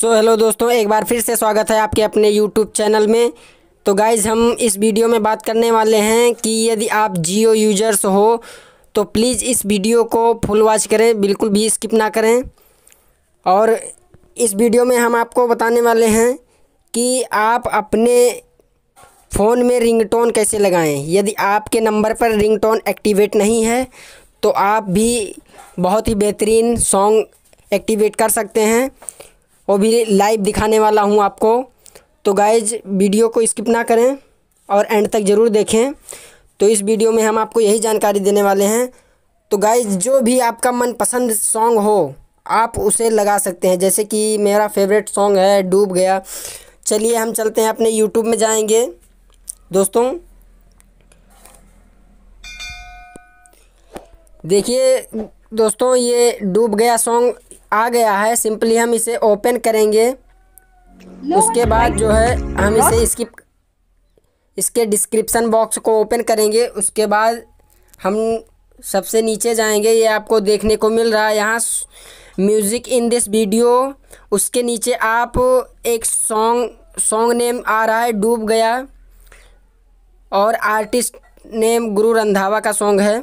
सो so, hello दोस्तों एक बार फिर से स्वागत है आपके अपने यूट्यूब चैनल में तो गाइज़ हम इस वीडियो में बात करने वाले हैं कि यदि आप जियो यूजर्स हो तो प्लीज़ इस वीडियो को फुल वॉच करें बिल्कुल भी स्किप ना करें और इस वीडियो में हम आपको बताने वाले हैं कि आप अपने फ़ोन में रिंगटोन कैसे लगाएं यदि आपके नंबर पर रिंगटोन एक्टिवेट नहीं है तो आप भी बहुत ही बेहतरीन सॉन्ग एक्टिवेट कर सकते हैं वो भी लाइव दिखाने वाला हूँ आपको तो गाइज वीडियो को स्किप ना करें और एंड तक ज़रूर देखें तो इस वीडियो में हम आपको यही जानकारी देने वाले हैं तो गाइज जो भी आपका मनपसंद सॉन्ग हो आप उसे लगा सकते हैं जैसे कि मेरा फेवरेट सॉन्ग है डूब गया चलिए हम चलते हैं अपने यूट्यूब में जाएंगे दोस्तों देखिए दोस्तों ये डूब गया सॉन्ग आ गया है सिंपली हम इसे ओपन करेंगे उसके बाद जो है हम इसे इसकी इसके डिस्क्रिप्सन बॉक्स को ओपन करेंगे उसके बाद हम सबसे नीचे जाएंगे ये आपको देखने को मिल रहा है यहाँ म्यूज़िक इन दिस वीडियो उसके नीचे आप एक सॉन्ग सॉन्ग नेम आ रहा है डूब गया और आर्टिस्ट नेम गुरु रंधावा का सॉन्ग है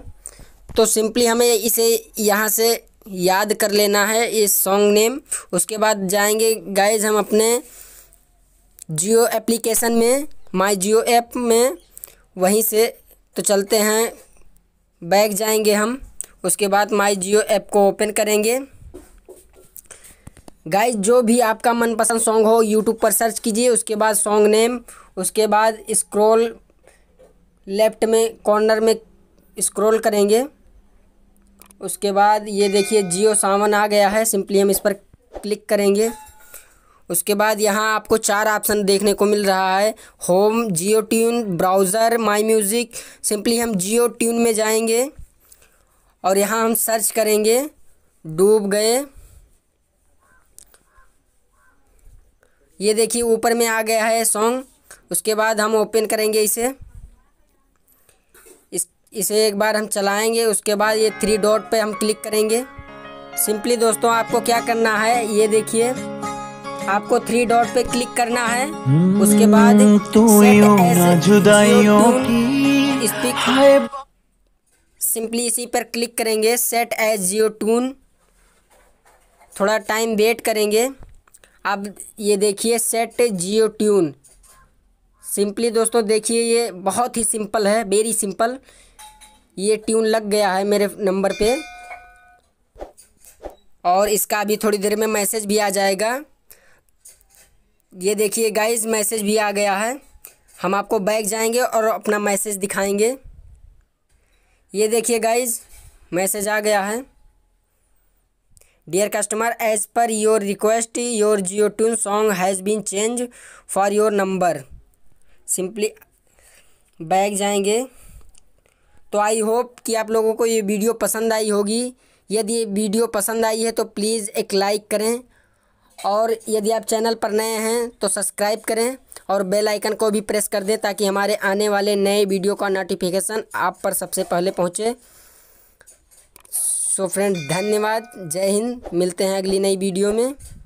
तो सिंपली हमें इसे यहाँ से याद कर लेना है ये सॉन्ग नेम उसके बाद जाएंगे गाइज हम अपने जियो एप्लीकेशन में माई जियो ऐप में वहीं से तो चलते हैं बैग जाएंगे हम उसके बाद माई जियो ऐप को ओपन करेंगे गाइज जो भी आपका मनपसंद सॉन्ग हो यूट्यूब पर सर्च कीजिए उसके बाद सॉन्ग नेम उसके बाद स्क्रॉल लेफ्ट में कॉर्नर में स्क्रॉल करेंगे उसके बाद ये देखिए जियो सावन आ गया है सिंपली हम इस पर क्लिक करेंगे उसके बाद यहाँ आपको चार ऑप्शन देखने को मिल रहा है home Jio tune browser my music simply हम जियो ट्यून में जाएंगे और यहाँ हम सर्च करेंगे डूब गए ये देखिए ऊपर में आ गया है सॉन्ग उसके बाद हम ओपन करेंगे इसे इसे एक बार हम चलाएंगे उसके बाद ये थ्री डॉट पे हम क्लिक करेंगे सिंपली दोस्तों आपको क्या करना है ये देखिए आपको थ्री डॉट पे क्लिक करना है हम्म, उसके बाद सिंपली इसी पर क्लिक करेंगे सेट एज जियो टून थोड़ा टाइम वेट करेंगे अब ये देखिए सेट जियो ट्यून सिंपली दोस्तों देखिए ये बहुत ही सिंपल है वेरी सिंपल ये ट्यून लग गया है मेरे नंबर पे और इसका अभी थोड़ी देर में मैसेज भी आ जाएगा ये देखिए गाइज मैसेज भी आ गया है हम आपको बैग जाएंगे और अपना मैसेज दिखाएंगे ये देखिए गाइज मैसेज आ गया है dear customer as per your request your Jio tune song has been change for your number simply बैग जाएंगे तो आई होप कि आप लोगों को ये वीडियो पसंद आई होगी यदि ये वीडियो पसंद आई है तो प्लीज़ एक लाइक करें और यदि आप चैनल पर नए हैं तो सब्सक्राइब करें और बेल आइकन को भी प्रेस कर दें ताकि हमारे आने वाले नए वीडियो का नोटिफिकेशन आप पर सबसे पहले पहुंचे सो फ्रेंड धन्यवाद जय हिंद मिलते हैं अगली नई वीडियो में